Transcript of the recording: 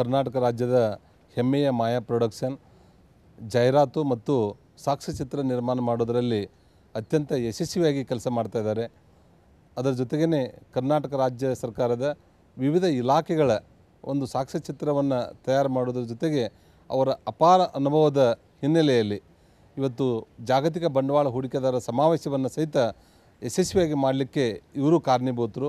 ಕರ್ನಾಟಕ ರಾಜ್ಯದ ಹೆಮ್ಮೆಯ ಮಾಯಾ ಪ್ರೊಡಕ್ಷನ್ ಜಾಹೀರಾತು ಮತ್ತು ಸಾಕ್ಷ್ಯಚಿತ್ರ ನಿರ್ಮಾಣ ಮಾಡೋದರಲ್ಲಿ ಅತ್ಯಂತ ಯಶಸ್ವಿಯಾಗಿ ಕೆಲಸ ಮಾಡ್ತಾಯಿದ್ದಾರೆ ಅದರ ಜೊತೆಗೇ ಕರ್ನಾಟಕ ರಾಜ್ಯ ಸರ್ಕಾರದ ವಿವಿಧ ಇಲಾಖೆಗಳ ಒಂದು ಸಾಕ್ಷ್ಯಚಿತ್ರವನ್ನು ತಯಾರು ಮಾಡೋದ್ರ ಜೊತೆಗೆ ಅವರ ಅಪಾರ ಅನುಭವದ ಹಿನ್ನೆಲೆಯಲ್ಲಿ ಇವತ್ತು ಜಾಗತಿಕ ಬಂಡವಾಳ ಹೂಡಿಕೆದಾರರ ಸಮಾವೇಶವನ್ನು ಸಹಿತ ಯಶಸ್ವಿಯಾಗಿ ಮಾಡಲಿಕ್ಕೆ ಇವರು ಕಾರಣೀಭೂತರು